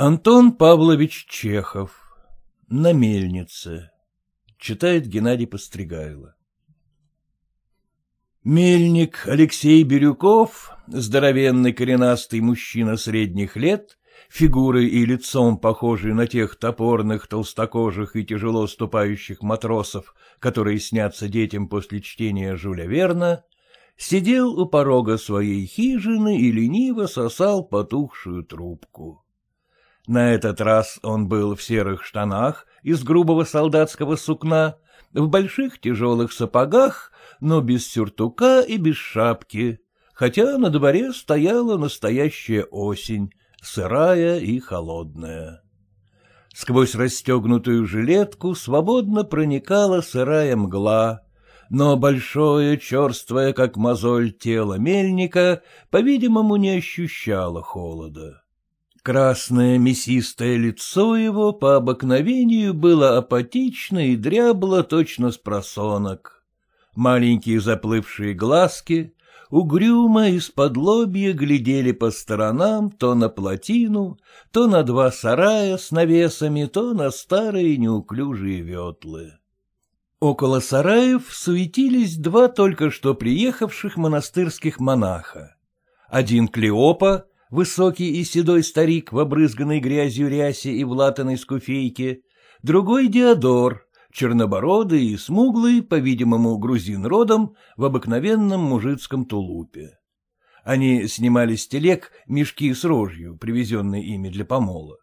Антон Павлович Чехов. На мельнице. Читает Геннадий Постригайло. Мельник Алексей Бирюков, здоровенный коренастый мужчина средних лет, фигуры и лицом похожий на тех топорных, толстокожих и тяжело ступающих матросов, которые снятся детям после чтения Жюля Верна, сидел у порога своей хижины и лениво сосал потухшую трубку. На этот раз он был в серых штанах из грубого солдатского сукна, в больших тяжелых сапогах, но без сюртука и без шапки, хотя на дворе стояла настоящая осень, сырая и холодная. Сквозь расстегнутую жилетку свободно проникала сырая мгла, но большое, черствое, как мозоль, тело мельника, по-видимому, не ощущало холода. Красное мясистое лицо его по обыкновению было апатично и дрябло точно с просонок. Маленькие заплывшие глазки угрюмо из-под лобья глядели по сторонам то на плотину, то на два сарая с навесами, то на старые неуклюжие ветлы. Около сараев суетились два только что приехавших монастырских монаха. Один Клеопа, высокий и седой старик в обрызганной грязью рясе и в латаной скуфейке, другой — Диодор, чернобородый и смуглый, по-видимому, грузин родом, в обыкновенном мужицком тулупе. Они снимали с телег мешки с рожью, привезенные ими для помола.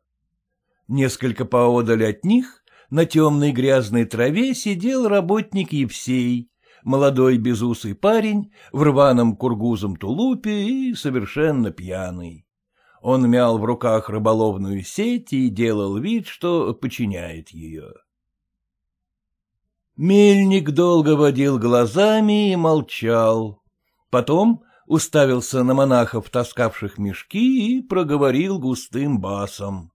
Несколько поодаль от них на темной грязной траве сидел работник Евсей, молодой безусый парень в рваном кургузом тулупе и совершенно пьяный. Он мял в руках рыболовную сеть и делал вид, что починяет ее. Мельник долго водил глазами и молчал. Потом уставился на монахов, таскавших мешки, и проговорил густым басом.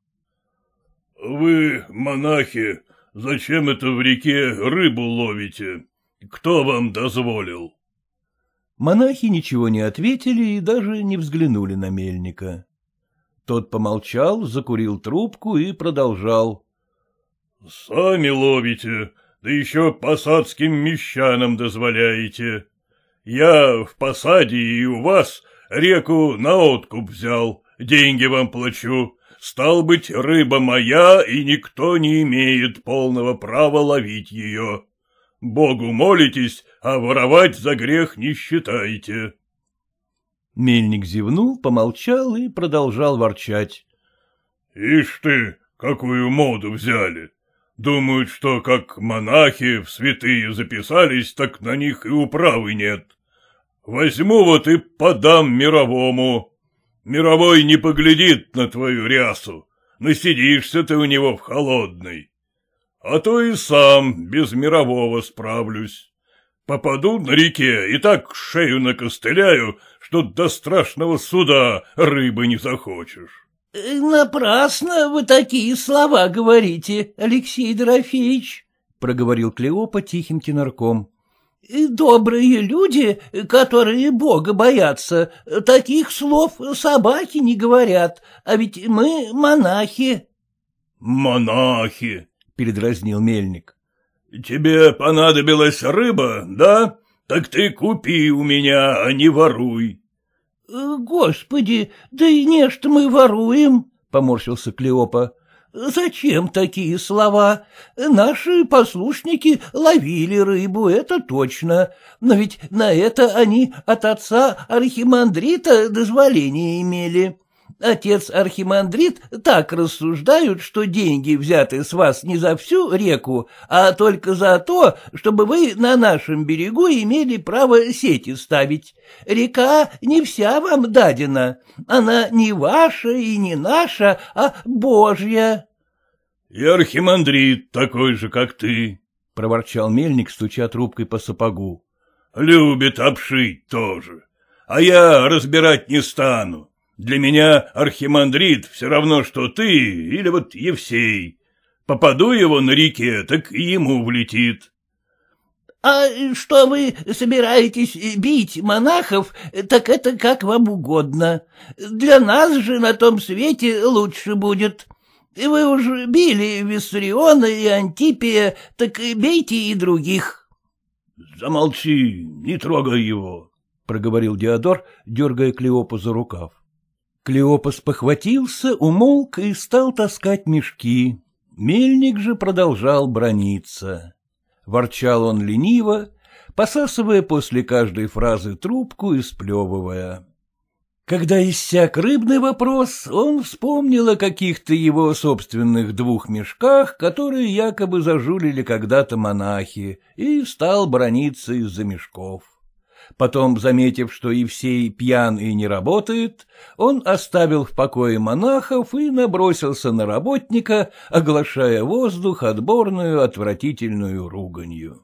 — Вы, монахи, зачем это в реке рыбу ловите? — Кто вам дозволил? Монахи ничего не ответили и даже не взглянули на мельника. Тот помолчал, закурил трубку и продолжал. — Сами ловите, да еще посадским мещанам дозволяете. Я в посаде и у вас реку на откуп взял, деньги вам плачу. Стал быть, рыба моя, и никто не имеет полного права ловить ее. Богу молитесь, а воровать за грех не считайте. Мельник зевнул, помолчал и продолжал ворчать. — Ишь ты, какую моду взяли! Думают, что как монахи в святые записались, так на них и управы нет. Возьму вот и подам мировому. Мировой не поглядит на твою рясу, насидишься ты у него в холодной. А то и сам без мирового справлюсь. Попаду на реке и так шею накостыляю, что до страшного суда рыбы не захочешь. Э, — Напрасно вы такие слова говорите, Алексей Дорофеевич, — проговорил Клеопа тихим тенорком. Э, — Добрые люди, которые Бога боятся, таких слов собаки не говорят, а ведь мы монахи. — Монахи, передразнил мельник. — Тебе понадобилась рыба, да? Так ты купи у меня, а не воруй. «Э, — Господи, да и не что мы воруем, — поморщился Клеопа. — Зачем такие слова? Наши послушники ловили рыбу, это точно, но ведь на это они от отца архимандрита дозволение имели. Отец Архимандрит так рассуждают, что деньги взяты с вас не за всю реку, а только за то, чтобы вы на нашем берегу имели право сети ставить. Река не вся вам дадена, она не ваша и не наша, а божья. — И Архимандрит такой же, как ты, — проворчал мельник, стуча трубкой по сапогу. — Любит обшить тоже, а я разбирать не стану. Для меня архимандрит все равно, что ты или вот Евсей. Попаду его на реке, так и ему влетит. — А что вы собираетесь бить монахов, так это как вам угодно. Для нас же на том свете лучше будет. Вы уже били Виссариона и Антипия, так и бейте и других. — Замолчи, не трогай его, — проговорил Диодор, дергая Клеопа за рукав. Клеопас похватился, умолк и стал таскать мешки. Мельник же продолжал брониться. Ворчал он лениво, посасывая после каждой фразы трубку и сплевывая. Когда иссяк рыбный вопрос, он вспомнил о каких-то его собственных двух мешках, которые якобы зажулили когда-то монахи, и стал брониться из-за мешков. Потом, заметив, что и Евсей пьян и не работает, он оставил в покое монахов и набросился на работника, оглашая воздух отборную отвратительную руганью.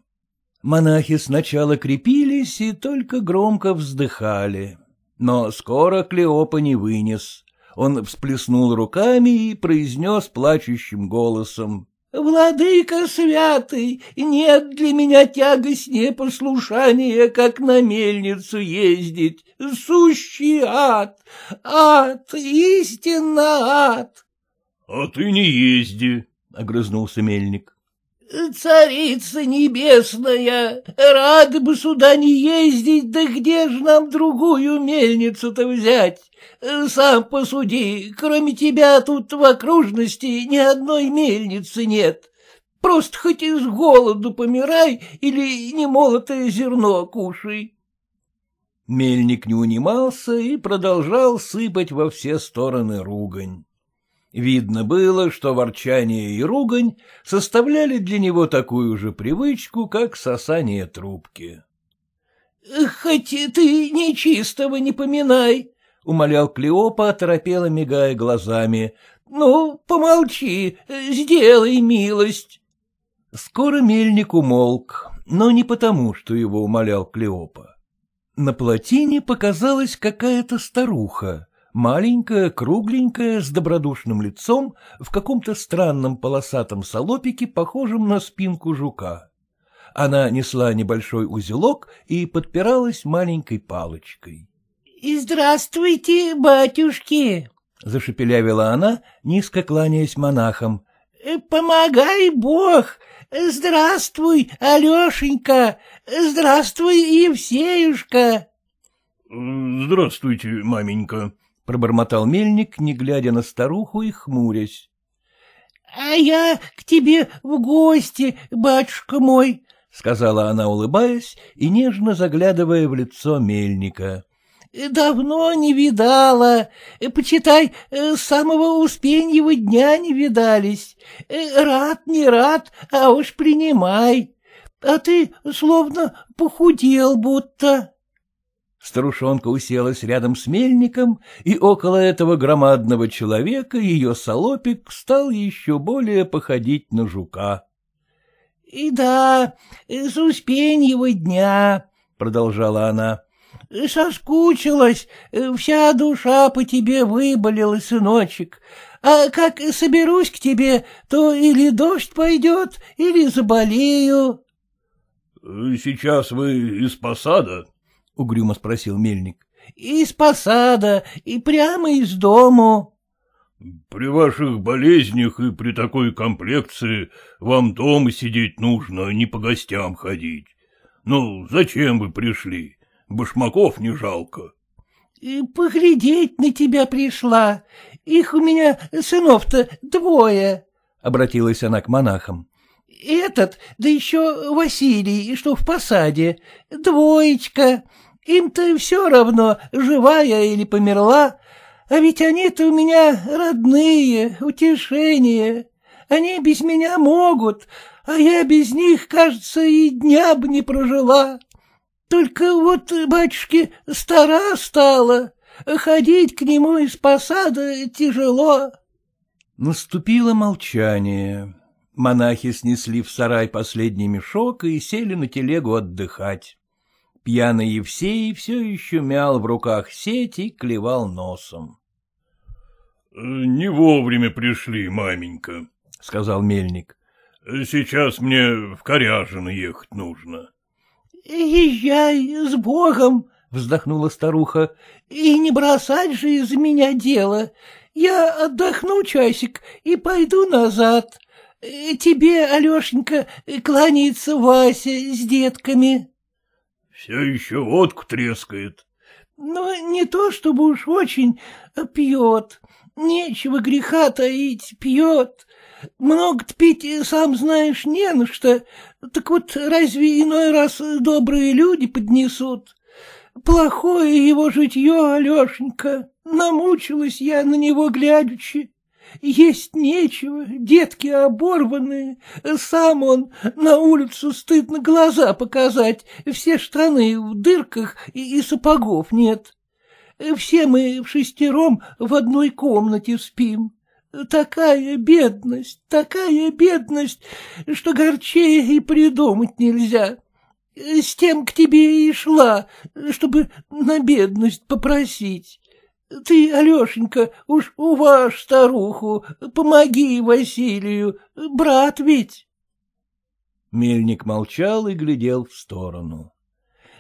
Монахи сначала крепились и только громко вздыхали. Но скоро Клеопа не вынес. Он всплеснул руками и произнес плачущим голосом. Владыка святый, нет для меня тягостнее послушания, как на мельницу ездить. Сущий ад, ад, истинно ад. — А ты не езди, — огрызнулся мельник. — Царица небесная, рады бы сюда не ездить, да где же нам другую мельницу-то взять? Сам посуди, кроме тебя тут в окружности ни одной мельницы нет. Просто хоть из голоду помирай или немолотое зерно кушай. Мельник не унимался и продолжал сыпать во все стороны ругань. Видно было, что ворчание и ругань составляли для него такую же привычку, как сосание трубки. — Хоть ты нечистого не поминай, — умолял Клеопа, торопело мигая глазами. — Ну, помолчи, сделай милость. Скоро мельник умолк, но не потому, что его умолял Клеопа. На плотине показалась какая-то старуха маленькая, кругленькая, с добродушным лицом, в каком-то странном полосатом салопике, похожем на спинку жука. Она несла небольшой узелок и подпиралась маленькой палочкой. — Здравствуйте, батюшки! — зашепелявила она, низко кланяясь монахам. — Помогай Бог! Здравствуй, Алешенька! Здравствуй, Евсеюшка! — Здравствуйте, маменька! — пробормотал мельник, не глядя на старуху и хмурясь. — А я к тебе в гости, батюшка мой, — сказала она, улыбаясь и нежно заглядывая в лицо мельника. — Давно не видала, почитай, э, с самого Успеньего дня не видались. Э, рад, не рад, а уж принимай. А ты словно похудел будто. Старушонка уселась рядом с мельником, и около этого громадного человека ее солопик стал еще более походить на жука. — И да, с успеньего дня, — продолжала она, — соскучилась, вся душа по тебе выболела, сыночек, а как соберусь к тебе, то или дождь пойдет, или заболею. — Сейчас вы из посада? — угрюмо спросил мельник. — Из посада, и прямо из дому. — При ваших болезнях и при такой комплекции вам дома сидеть нужно, а не по гостям ходить. Ну, зачем вы пришли? Башмаков не жалко. — Поглядеть на тебя пришла. Их у меня сынов-то двое, — обратилась она к монахам этот, да еще Василий, что в посаде, двоечка, им-то все равно, живая или померла, а ведь они-то у меня родные, утешение. Они без меня могут, а я без них, кажется, и дня бы не прожила. Только вот, батюшки, стара стала, ходить к нему из посада тяжело. Наступило молчание. Монахи снесли в сарай последний мешок и сели на телегу отдыхать. Пьяный Евсей все еще мял в руках сеть и клевал носом. — Не вовремя пришли, маменька, — сказал мельник. — Сейчас мне в Коряжино ехать нужно. — Езжай с Богом, — вздохнула старуха, — и не бросать же из меня дело. Я отдохну часик и пойду назад. Э, тебе, Алешенька, кланяется Вася с детками. Все еще водку трескает. — Ну, не то чтобы уж очень, а э, пьет. Нечего греха таить, пьет. Много-то пить, э, сам знаешь, не на что. Так вот, разве иной раз э, добрые люди поднесут? Плохое его житье, Алешенька. Намучилась я на него глядячи. Есть нечего, детки оборванные. Сам он на улицу стыдно глаза показать, все штаны в дырках и, и сапогов нет. Все мы в шестером в одной комнате спим. Такая бедность, такая бедность, что горчее и придумать нельзя. С тем к тебе и шла, чтобы на бедность попросить. — Ты, Алешенька, уж у уважь старуху, помоги Василию, брат ведь. Мельник молчал и глядел в сторону.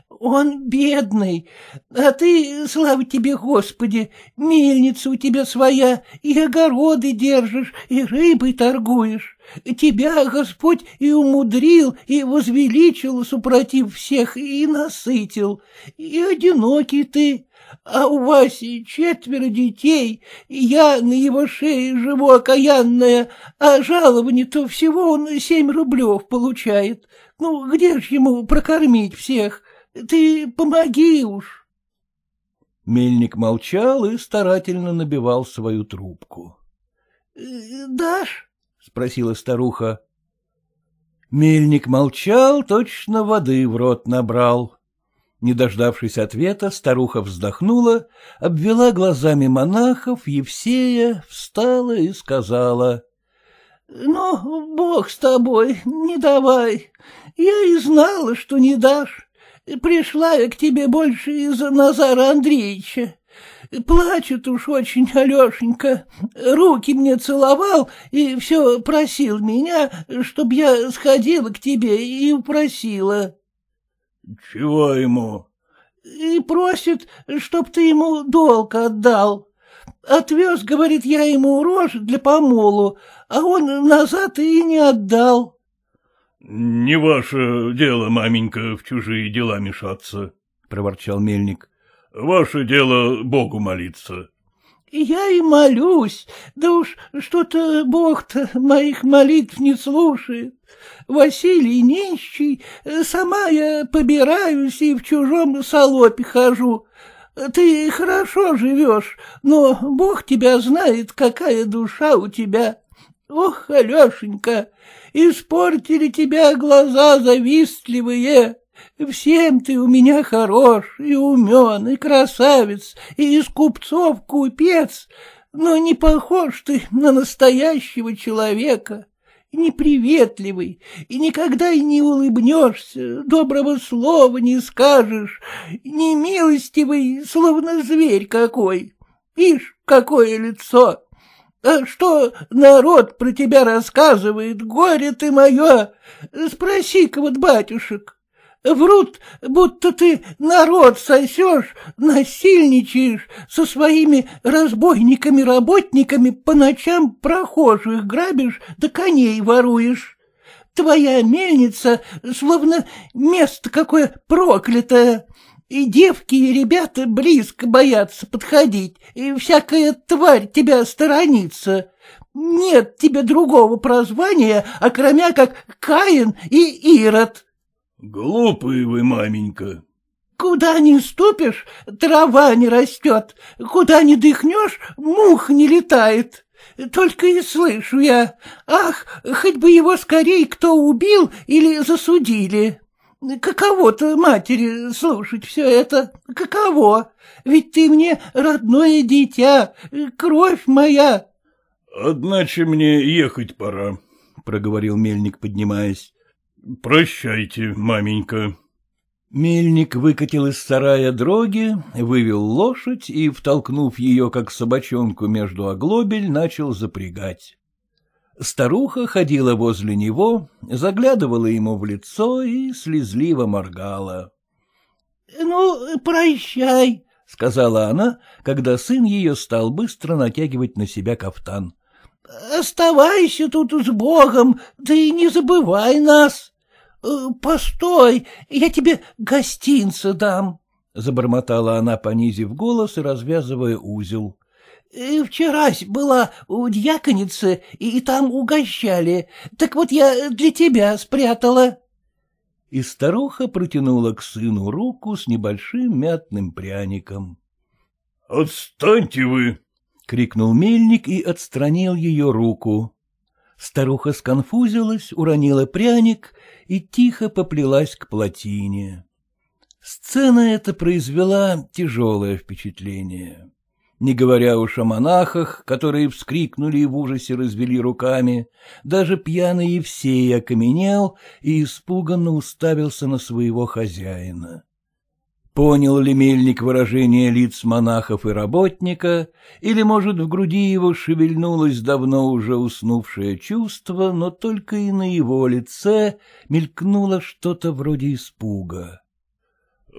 Он бедный, а ты, слава тебе, Господи, мельница у тебя своя, и огороды держишь, и рыбой торгуешь. Тебя Господь и умудрил, и возвеличил, супротив всех, и насытил, и одинокий ты, а у Васи четверо детей, я на его шее живу окаянная, а жалование-то всего он семь рублев получает. Ну, где ж ему прокормить всех? Ты помоги уж. Мельник молчал и старательно набивал свою трубку. Э, — Дашь? — спросила старуха. Мельник молчал, точно воды в рот набрал. Не дождавшись ответа, старуха вздохнула, обвела глазами монахов, Евсея, встала и сказала. — Ну, бог с тобой, не давай. Я и знала, что не дашь. Пришла я к тебе больше из-за Назара Андреевича. Плачет уж очень Алешенька. Руки мне целовал и все просил меня, чтобы я сходила к тебе и упросила. — Чего ему? — И просит, чтоб ты ему долг отдал. Отвез, говорит, я ему рожь для помолу, а он назад и не отдал. —— Не ваше дело, маменька, в чужие дела мешаться, — проворчал мельник. — Ваше дело Богу молиться. — Я и молюсь, да уж что-то Бог-то моих молитв не слушает. Василий нищий, сама я побираюсь и в чужом солопе хожу. Ты хорошо живешь, но Бог тебя знает, какая душа у тебя. Ох, Алешенька, Испортили тебя глаза завистливые. Всем ты у меня хорош и умен, и красавец, и из купцов купец, но не похож ты на настоящего человека, неприветливый, и никогда и не улыбнешься, доброго слова не скажешь, немилостивый, словно зверь какой. Ишь, какое лицо! А что народ про тебя рассказывает, горе ты мое? Спроси-ка вот батюшек. Врут, будто ты народ сосешь, насильничаешь, со своими разбойниками-работниками по ночам прохожих грабишь да коней воруешь. Твоя мельница словно место какое проклятое, и девки, и ребята близко боятся подходить, и всякая тварь тебя сторонится. Нет тебе другого прозвания, окромя как Каин и Ирод. — Глупые вы, маменька. — Куда не ступишь, трава не растет, куда не дыхнешь, мух не летает. Только и слышу я, ах, хоть бы его скорее кто убил или засудили. Каково-то матери слушать все это? Каково? Ведь ты мне родное дитя, кровь моя. — Одначе мне ехать пора, — проговорил мельник, поднимаясь. — Прощайте, маменька. Мельник выкатил из сарая дроги, вывел лошадь и, втолкнув ее, как собачонку, между оглобель, начал запрягать. Старуха ходила возле него, заглядывала ему в лицо и слезливо моргала. «Э, — Ну, прощай, — сказала она, когда сын ее стал быстро натягивать на себя кафтан. — Оставайся тут с Богом, да и не забывай нас. Э, постой, я тебе гостинца дам, — забормотала она, понизив голос и развязывая узел. Э, вчерась была у дьяконицы, и там угощали. Так вот я для тебя спрятала. И старуха протянула к сыну руку с небольшим мятным пряником. — Отстаньте вы! — крикнул мельник и отстранил ее руку. Старуха сконфузилась, уронила пряник и тихо поплелась к плотине. Сцена эта произвела тяжелое впечатление не говоря уж о монахах, которые вскрикнули и в ужасе развели руками, даже пьяный Евсей окаменел и испуганно уставился на своего хозяина. Понял ли мельник выражение лиц монахов и работника, или, может, в груди его шевельнулось давно уже уснувшее чувство, но только и на его лице мелькнуло что-то вроде испуга.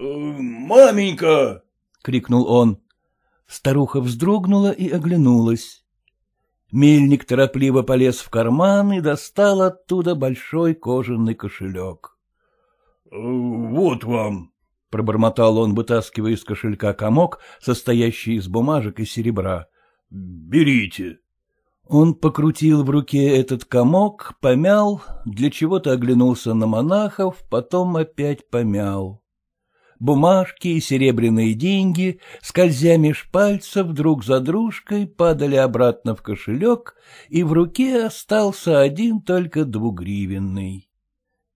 «Э, «Маменька!» — крикнул он. Старуха вздрогнула и оглянулась. Мельник торопливо полез в карман и достал оттуда большой кожаный кошелек. — Вот вам, — пробормотал он, вытаскивая из кошелька комок, состоящий из бумажек и серебра. — Берите. Он покрутил в руке этот комок, помял, для чего-то оглянулся на монахов, потом опять помял бумажки и серебряные деньги, скользя меж пальцев друг за дружкой, падали обратно в кошелек, и в руке остался один только двугривенный.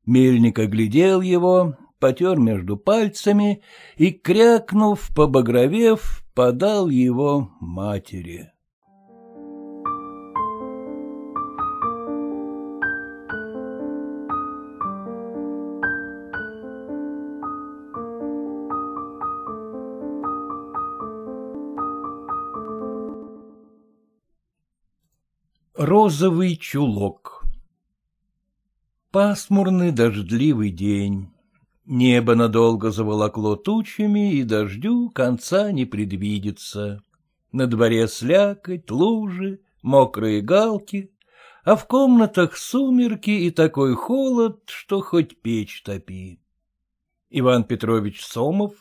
Мельник оглядел его, потер между пальцами и, крякнув, побагровев, подал его матери. Розовый чулок Пасмурный дождливый день. Небо надолго заволокло тучами, и дождю конца не предвидится. На дворе слякоть, лужи, мокрые галки, а в комнатах сумерки и такой холод, что хоть печь топи. Иван Петрович Сомов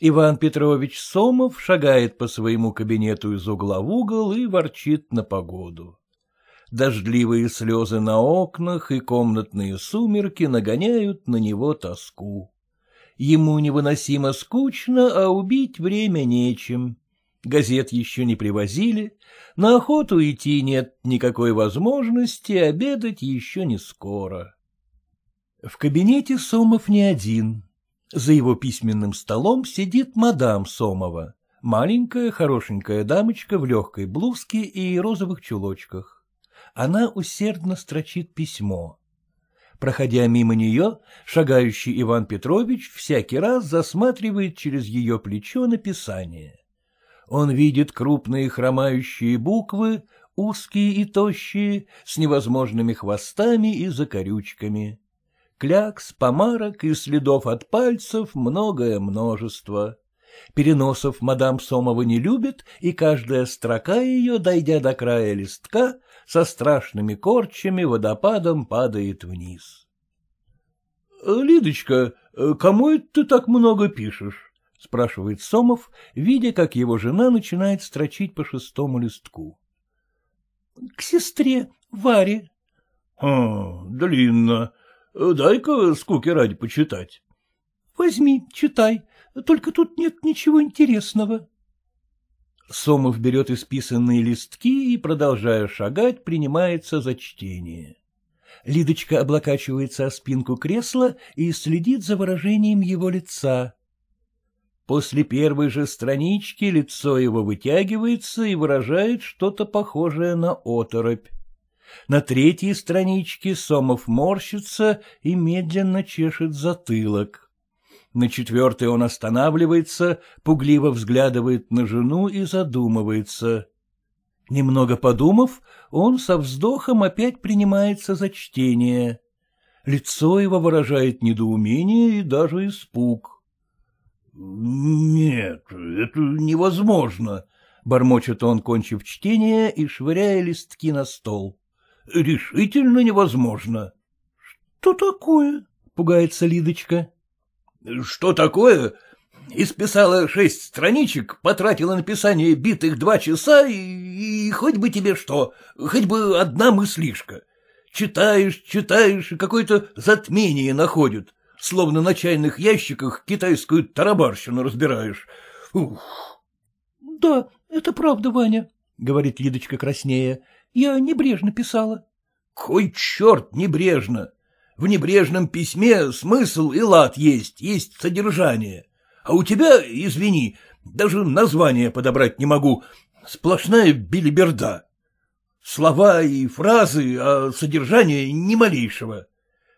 Иван Петрович Сомов шагает по своему кабинету из угла в угол и ворчит на погоду дождливые слезы на окнах и комнатные сумерки нагоняют на него тоску. Ему невыносимо скучно, а убить время нечем. Газет еще не привозили, на охоту идти нет никакой возможности, обедать еще не скоро. В кабинете Сомов не один. За его письменным столом сидит мадам Сомова, маленькая хорошенькая дамочка в легкой блузке и розовых чулочках она усердно строчит письмо. Проходя мимо нее, шагающий Иван Петрович всякий раз засматривает через ее плечо написание. Он видит крупные хромающие буквы, узкие и тощие, с невозможными хвостами и закорючками. Клякс, помарок и следов от пальцев многое множество. Переносов мадам Сомова не любит, и каждая строка ее, дойдя до края листка, со страшными корчами водопадом падает вниз. «Э, — Лидочка, э, кому это ты так много пишешь? — спрашивает Сомов, видя, как его жена начинает строчить по шестому листку. — К сестре, Варе. «Хм, — длинно. Дай-ка скуки ради почитать. — Возьми, читай, только тут нет ничего интересного. Сомов берет исписанные листки и, продолжая шагать, принимается за чтение. Лидочка облокачивается о спинку кресла и следит за выражением его лица. После первой же странички лицо его вытягивается и выражает что-то похожее на оторопь. На третьей страничке Сомов морщится и медленно чешет затылок на четвертый он останавливается, пугливо взглядывает на жену и задумывается. Немного подумав, он со вздохом опять принимается за чтение. Лицо его выражает недоумение и даже испуг. — Нет, это невозможно, — бормочет он, кончив чтение и швыряя листки на стол. — Решительно невозможно. — Что такое? — пугается Лидочка. Что такое? Исписала шесть страничек, потратила на писание битых два часа, и, и хоть бы тебе что, хоть бы одна мыслишка. Читаешь, читаешь, и какое-то затмение находит, словно на чайных ящиках китайскую тарабарщину разбираешь. Ух! — Да, это правда, Ваня, — говорит Лидочка краснее. — Я небрежно писала. — Кой черт небрежно! В небрежном письме смысл и лад есть, есть содержание. А у тебя, извини, даже название подобрать не могу, сплошная билиберда. Слова и фразы, а содержание ни малейшего.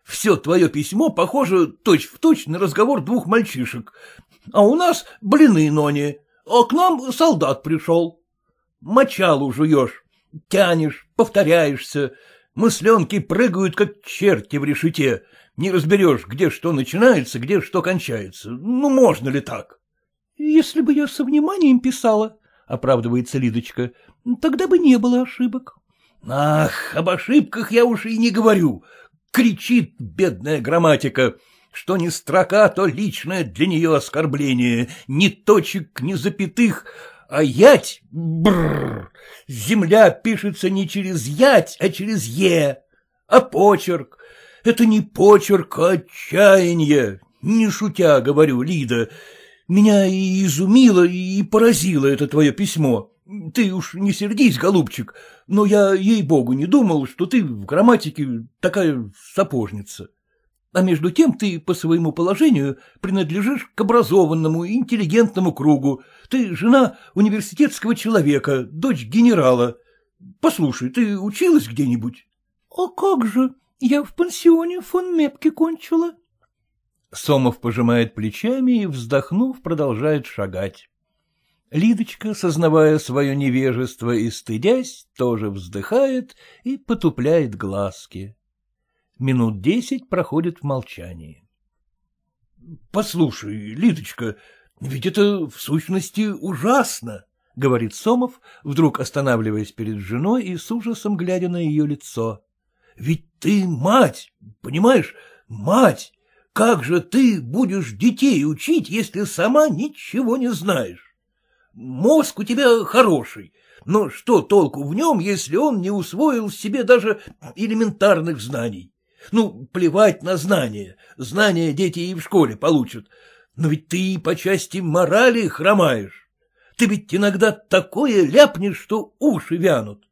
Все твое письмо похоже точь-в-точь точь на разговор двух мальчишек. А у нас блины, Нони, а к нам солдат пришел. Мочалу жуешь, тянешь, повторяешься, Мысленки прыгают, как черти в решете. Не разберешь, где что начинается, где что кончается. Ну, можно ли так? — Если бы я со вниманием писала, — оправдывается Лидочка, — тогда бы не было ошибок. — Ах, об ошибках я уж и не говорю. Кричит бедная грамматика. Что ни строка, то личное для нее оскорбление, ни точек, ни запятых, а ять, бррр, земля пишется не через ять, а через е. А почерк — это не почерк, а отчаяние. Не шутя, говорю, Лида, меня и изумило, и поразило это твое письмо. Ты уж не сердись, голубчик, но я, ей-богу, не думал, что ты в грамматике такая сапожница. А между тем ты по своему положению принадлежишь к образованному, интеллигентному кругу. Ты жена университетского человека, дочь генерала. Послушай, ты училась где-нибудь? — А как же? Я в пансионе фон Мепки кончила. Сомов пожимает плечами и, вздохнув, продолжает шагать. Лидочка, сознавая свое невежество и стыдясь, тоже вздыхает и потупляет глазки. Минут десять проходит в молчании. — Послушай, Лидочка, ведь это в сущности ужасно, — говорит Сомов, вдруг останавливаясь перед женой и с ужасом глядя на ее лицо. — Ведь ты мать, понимаешь, мать! Как же ты будешь детей учить, если сама ничего не знаешь? Мозг у тебя хороший, но что толку в нем, если он не усвоил себе даже элементарных знаний? Ну, плевать на знания. Знания дети и в школе получат. Но ведь ты по части морали хромаешь. Ты ведь иногда такое ляпнешь, что уши вянут.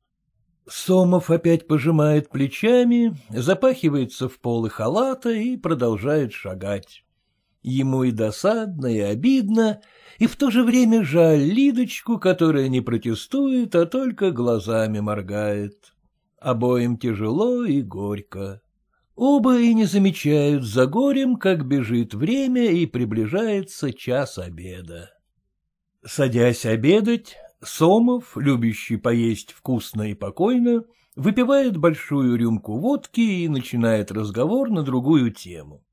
Сомов опять пожимает плечами, запахивается в полы халата и продолжает шагать. Ему и досадно, и обидно, и в то же время жаль Лидочку, которая не протестует, а только глазами моргает. Обоим тяжело и горько оба и не замечают за горем, как бежит время и приближается час обеда. Садясь обедать, Сомов, любящий поесть вкусно и покойно, выпивает большую рюмку водки и начинает разговор на другую тему.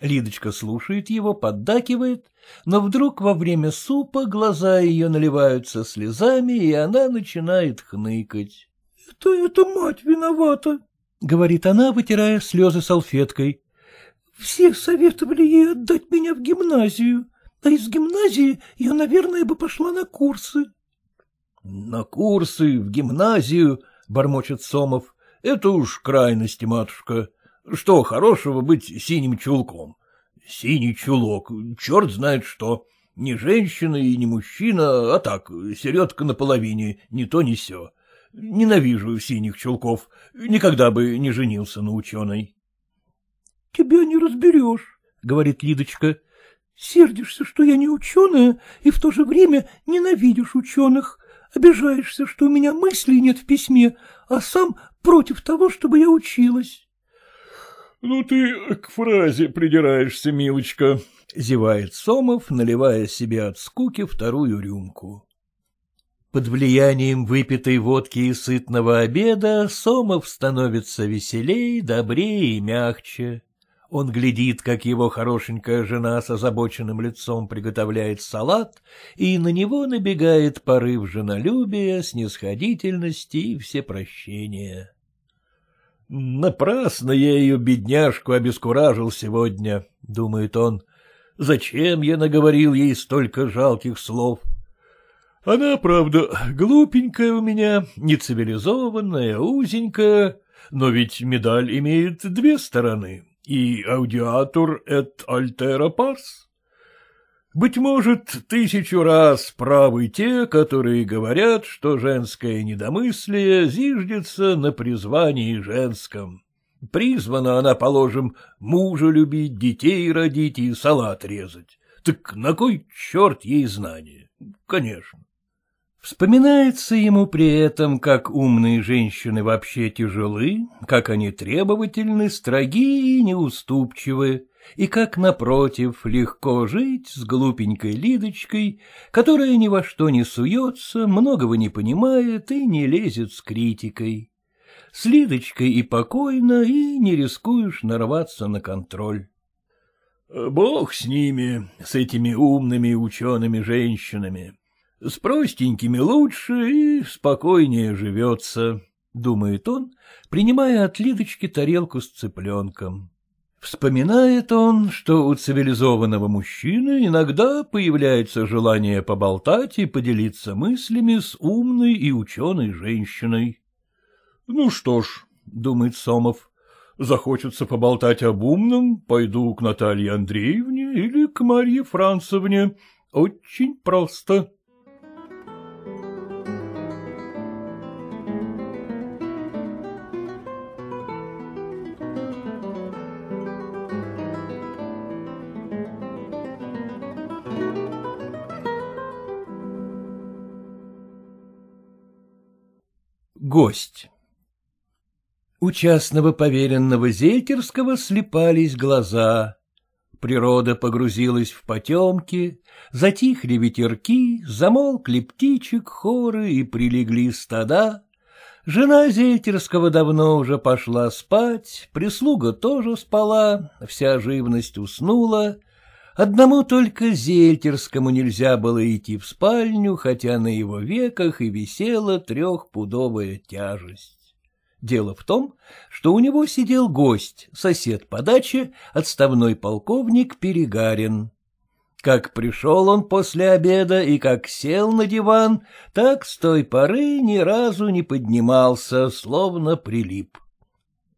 Лидочка слушает его, поддакивает, но вдруг во время супа глаза ее наливаются слезами, и она начинает хныкать. — Это, это мать виновата, — говорит она, вытирая слезы салфеткой. — Все советовали ей отдать меня в гимназию, а из гимназии я, наверное, бы пошла на курсы. — На курсы, в гимназию, — бормочет Сомов. — Это уж крайности, матушка. Что хорошего быть синим чулком? Синий чулок, черт знает что. Не женщина и не мужчина, а так, середка наполовине, не то, не все. Ненавижу синих чулков. Никогда бы не женился на ученой. — Тебя не разберешь, — говорит Лидочка. — Сердишься, что я не ученая, и в то же время ненавидишь ученых. Обижаешься, что у меня мыслей нет в письме, а сам против того, чтобы я училась. — Ну ты к фразе придираешься, милочка, — зевает Сомов, наливая себе от скуки вторую рюмку. Под влиянием выпитой водки и сытного обеда Сомов становится веселей, добрее и мягче. Он глядит, как его хорошенькая жена с озабоченным лицом приготовляет салат, и на него набегает порыв женолюбия, снисходительности и всепрощения. — Напрасно я ее, бедняжку, обескуражил сегодня, — думает он. — Зачем я наговорил ей столько жалких слов? — она, правда, глупенькая у меня, нецивилизованная, узенькая, но ведь медаль имеет две стороны, и аудиатор эт альтера парс. Быть может, тысячу раз правы те, которые говорят, что женское недомыслие зиждется на призвании женском. Призвана она, положим, мужа любить, детей родить и салат резать. Так на кой черт ей знание? Конечно. Вспоминается ему при этом, как умные женщины вообще тяжелы, как они требовательны, строги и неуступчивы, и как, напротив, легко жить с глупенькой Лидочкой, которая ни во что не суется, многого не понимает и не лезет с критикой. С Лидочкой и покойно, и не рискуешь нарваться на контроль. — Бог с ними, с этими умными учеными женщинами, с простенькими лучше и спокойнее живется, — думает он, принимая от Лидочки тарелку с цыпленком. Вспоминает он, что у цивилизованного мужчины иногда появляется желание поболтать и поделиться мыслями с умной и ученой женщиной. — Ну что ж, — думает Сомов, — захочется поболтать об умном, пойду к Наталье Андреевне или к Марье Францевне. Очень просто. Гость У частного поверенного Зельтерского слепались глаза. Природа погрузилась в потемки, затихли ветерки, замолкли птичек, хоры и прилегли стада. Жена Зельтерского давно уже пошла спать, прислуга тоже спала, вся живность уснула, Одному только Зельтерскому нельзя было идти в спальню, хотя на его веках и висела трехпудовая тяжесть. Дело в том, что у него сидел гость, сосед по даче, отставной полковник Перегарин. Как пришел он после обеда и как сел на диван, так с той поры ни разу не поднимался, словно прилип.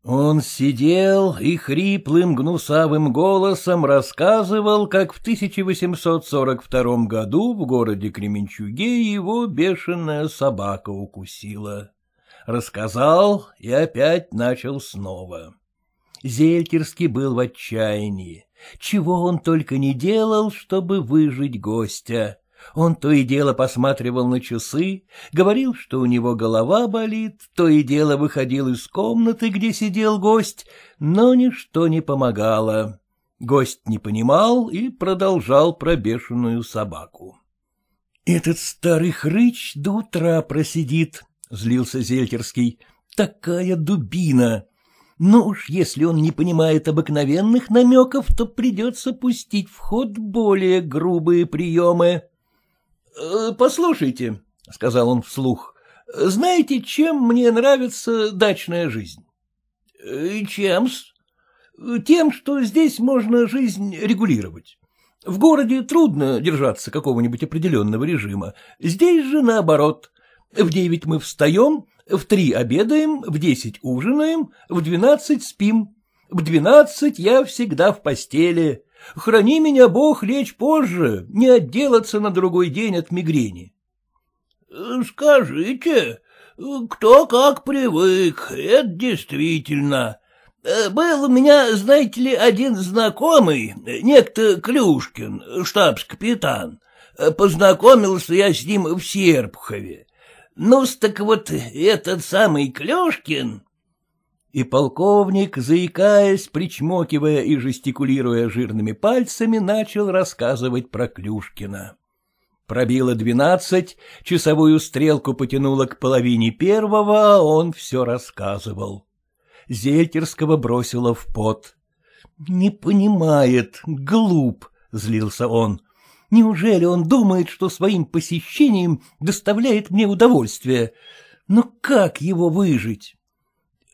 Он сидел и хриплым гнусавым голосом рассказывал, как в 1842 году в городе Кременчуге его бешеная собака укусила. Рассказал и опять начал снова. Зелькерский был в отчаянии. Чего он только не делал, чтобы выжить гостя. Он то и дело посматривал на часы, говорил, что у него голова болит, то и дело выходил из комнаты, где сидел гость, но ничто не помогало. Гость не понимал и продолжал про собаку. — Этот старый хрыч до утра просидит, — злился Зельтерский. — Такая дубина! Ну уж, если он не понимает обыкновенных намеков, то придется пустить в ход более грубые приемы. Э, — Послушайте, — сказал он вслух, — знаете, чем мне нравится дачная жизнь? Э, — Чем-с? — Тем, что здесь можно жизнь регулировать. В городе трудно держаться какого-нибудь определенного режима, здесь же наоборот. В девять мы встаем, в три обедаем, в десять ужинаем, в двенадцать спим. В двенадцать я всегда в постели. Храни меня, Бог, лечь позже, не отделаться на другой день от мигрени. — Скажите, кто как привык, это действительно. Был у меня, знаете ли, один знакомый, некто Клюшкин, штабс-капитан. Познакомился я с ним в Серпухове. ну так вот этот самый Клюшкин и полковник, заикаясь, причмокивая и жестикулируя жирными пальцами, начал рассказывать про Клюшкина. Пробило двенадцать, часовую стрелку потянуло к половине первого, а он все рассказывал. Зельтерского бросило в пот. «Не понимает, глуп», — злился он. «Неужели он думает, что своим посещением доставляет мне удовольствие? Но как его выжить?»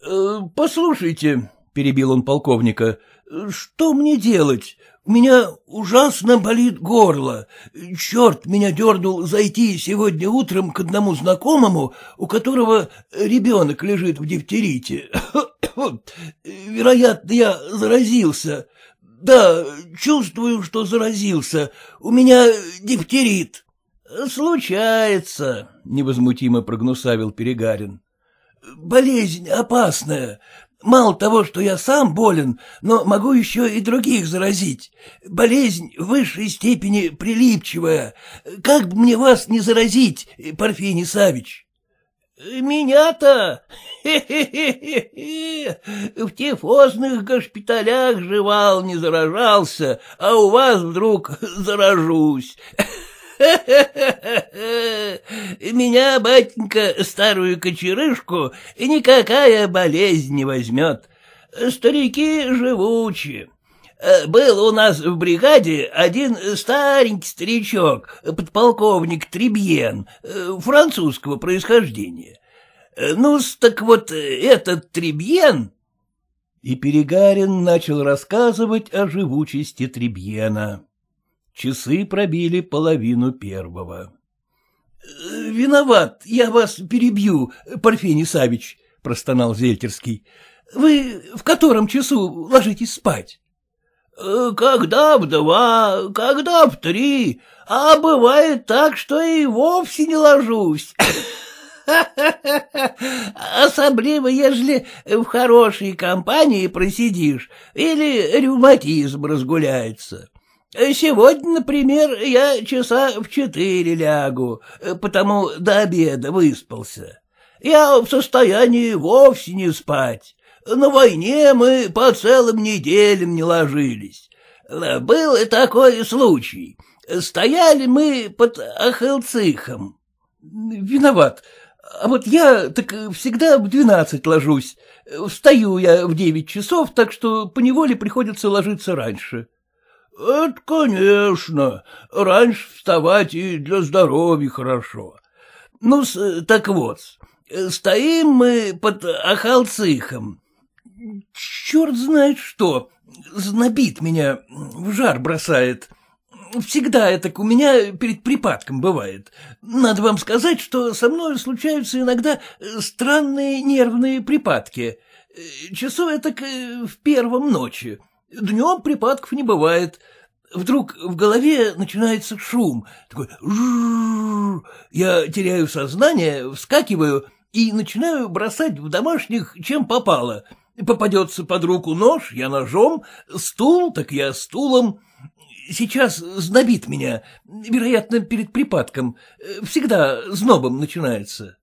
Э, — Послушайте, — перебил он полковника, — что мне делать? У меня ужасно болит горло. Черт меня дернул зайти сегодня утром к одному знакомому, у которого ребенок лежит в дифтерите. Вероятно, я заразился. Да, чувствую, что заразился. У меня дифтерит. — Случается, — невозмутимо прогнусавил Перегарин болезнь опасная. Мало того, что я сам болен, но могу еще и других заразить. Болезнь в высшей степени прилипчивая. Как бы мне вас не заразить, Парфений Савич? Меня-то? В тифозных госпиталях жевал, не заражался, а у вас вдруг заражусь. Меня, батенька, старую кочерышку никакая болезнь не возьмет. Старики живучи. Э, был у нас в бригаде один старенький старичок, подполковник Трибьен, э, французского происхождения. Э, ну так вот этот Трибьен И Перегарин начал рассказывать о живучести Трибьена. Часы пробили половину первого. «Э, — Виноват, я вас перебью, Парфений Савич, — простонал Зельтерский. — Вы в котором часу ложитесь спать? «Э, — Когда в два, когда в три, а бывает так, что и вовсе не ложусь. Особливо, ежели в хорошей компании просидишь или ревматизм разгуляется. Сегодня, например, я часа в четыре лягу, потому до обеда выспался. Я в состоянии вовсе не спать. На войне мы по целым неделям не ложились. Был и такой случай. Стояли мы под Ахелцихом. Виноват. А вот я так всегда в двенадцать ложусь. Встаю я в девять часов, так что поневоле приходится ложиться раньше. — Это конечно. Раньше вставать и для здоровья хорошо. ну так вот, стоим мы под Ахалцихом. Черт знает что, знобит меня, в жар бросает. Всегда это у меня перед припадком бывает. Надо вам сказать, что со мной случаются иногда странные нервные припадки. Э, часов это э, в первом ночью. Днем припадков не бывает. Вдруг в голове начинается шум, такой Я теряю сознание, вскакиваю и начинаю бросать в домашних чем попало. Попадется под руку нож, я ножом, стул, так я стулом. Сейчас знобит меня, вероятно, перед припадком. Всегда знобом начинается.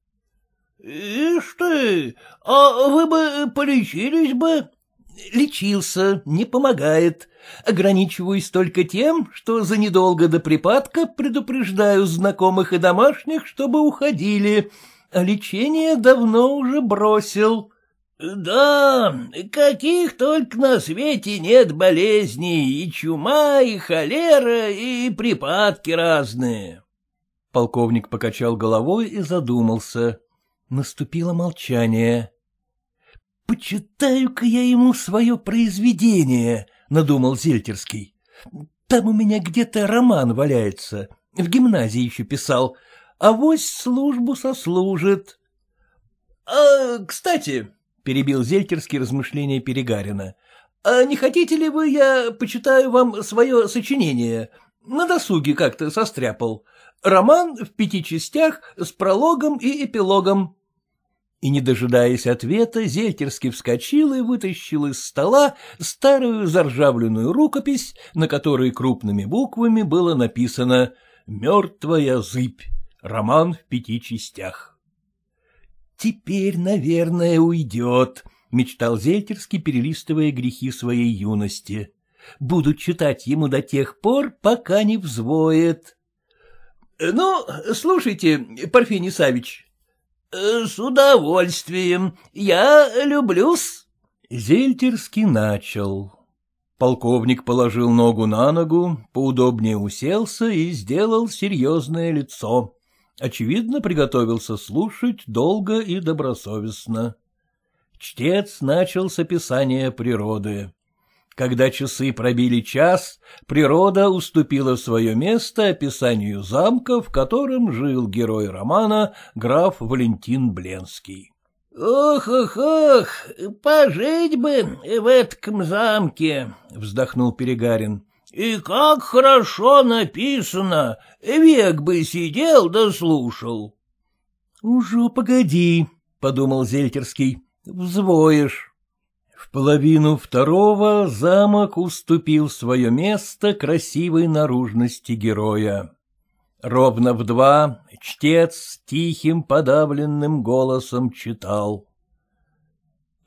— Ишь ты, а вы бы полечились бы? Лечился, не помогает. Ограничиваюсь только тем, что за недолго до припадка предупреждаю знакомых и домашних, чтобы уходили, а лечение давно уже бросил. Да, каких только на свете нет болезней, и чума, и холера, и припадки разные. Полковник покачал головой и задумался. Наступило молчание. «Почитаю-ка я ему свое произведение», — надумал Зельтерский. «Там у меня где-то роман валяется, в гимназии еще писал, а вось службу сослужит». «А, кстати», — перебил Зельтерский размышления Перегарина, — «а не хотите ли вы, я почитаю вам свое сочинение? На досуге как-то состряпал. Роман в пяти частях с прологом и эпилогом». И, не дожидаясь ответа, Зельтерский вскочил и вытащил из стола старую заржавленную рукопись, на которой крупными буквами было написано «Мертвая зыбь. Роман в пяти частях». «Теперь, наверное, уйдет», — мечтал Зельтерский, перелистывая грехи своей юности. «Буду читать ему до тех пор, пока не взвоет». «Ну, слушайте, Парфений Савич», Э, — С удовольствием. Я люблю-с. Зельтерский начал. Полковник положил ногу на ногу, поудобнее уселся и сделал серьезное лицо. Очевидно, приготовился слушать долго и добросовестно. Чтец начал с описания природы. Когда часы пробили час, природа уступила свое место описанию замка, в котором жил герой романа граф Валентин Бленский. «Ох-ох-ох, пожить бы в этом замке!» — вздохнул Перегарин. «И как хорошо написано! Век бы сидел да слушал!» «Уже погоди!» — подумал Зельтерский. «Взвоишь!» половину второго замок уступил свое место красивой наружности героя. Ровно в два чтец тихим подавленным голосом читал.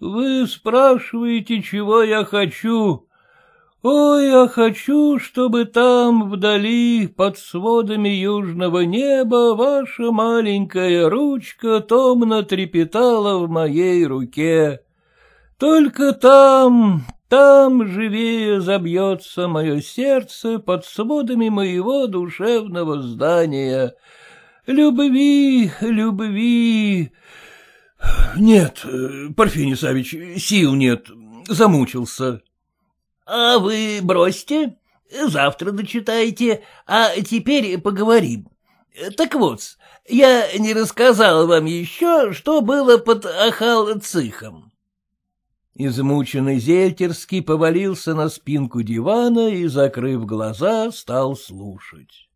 «Вы спрашиваете, чего я хочу? Ой, я хочу, чтобы там, вдали, под сводами южного неба, ваша маленькая ручка томно трепетала в моей руке». Только там, там живее забьется мое сердце под сводами моего душевного здания. Любви, любви... Нет, Парфений Савич, сил нет, замучился. — А вы бросьте, завтра дочитайте, а теперь поговорим. Так вот, я не рассказал вам еще, что было под Ахал-Цихом. Измученный Зельтерский повалился на спинку дивана и, закрыв глаза, стал слушать.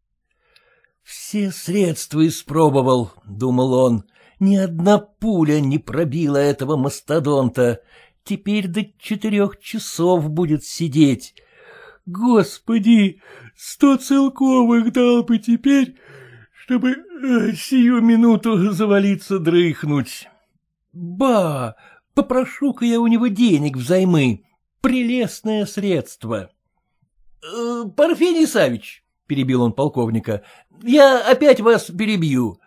«Все средства испробовал», — думал он, — «ни одна пуля не пробила этого мастодонта. Теперь до четырех часов будет сидеть. Господи, сто целковых дал бы теперь, чтобы э, сию минуту завалиться дрыхнуть». «Ба! Попрошу-ка я у него денег взаймы. Прелестное средство. Э, Парфений Савич, — перебил он полковника, — я опять вас перебью.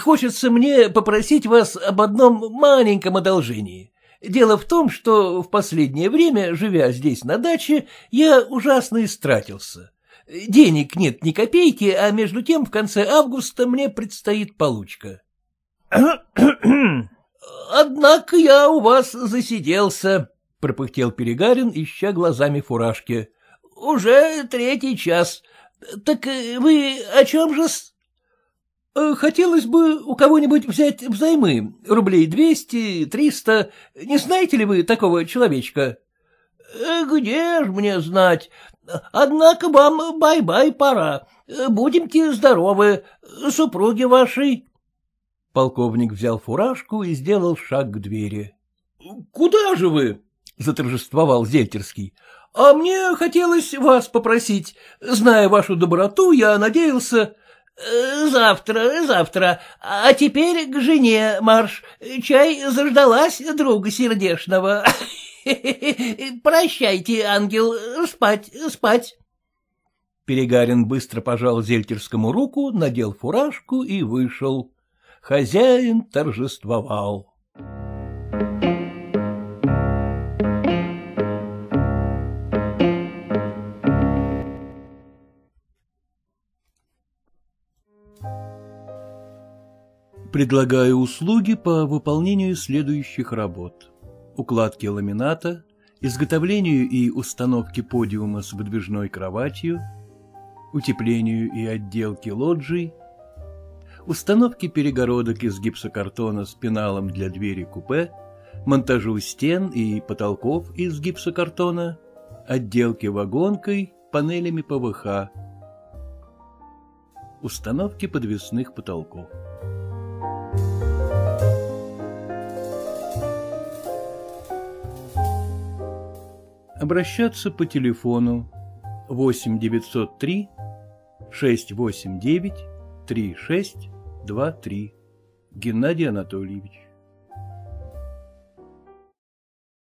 Хочется мне попросить вас об одном маленьком одолжении. Дело в том, что в последнее время, живя здесь на даче, я ужасно истратился. Денег нет ни копейки, а между тем в конце августа мне предстоит получка. — Однако я у вас засиделся, — пропыхтел Перегарин, ища глазами фуражки. — Уже третий час. Так э, вы о чем же э, Хотелось бы у кого-нибудь взять взаймы, рублей двести, триста. Не знаете ли вы такого человечка? Э, где ж мне знать? Однако вам бай-бай пора. Будемте здоровы, супруги вашей. Полковник взял фуражку и сделал шаг к двери. — Куда же вы? — заторжествовал Зельтерский. — А мне хотелось вас попросить. Зная вашу доброту, я надеялся... Э, «Завтра, завтра. А теперь к жене марш. Чай заждалась друга сердешного. Прощайте, ангел, спать, спать». Перегарин быстро пожал Зельтерскому руку, надел фуражку и вышел. Хозяин торжествовал. Предлагаю услуги по выполнению следующих работ. Укладки ламината, изготовлению и установке подиума с выдвижной кроватью, утеплению и отделке лоджий, установке перегородок из гипсокартона с пеналом для двери купе, монтажу стен и потолков из гипсокартона, отделке вагонкой, панелями ПВХ, установке подвесных потолков. Обращаться по телефону 8 903 689 36 два-три. Геннадий Анатольевич.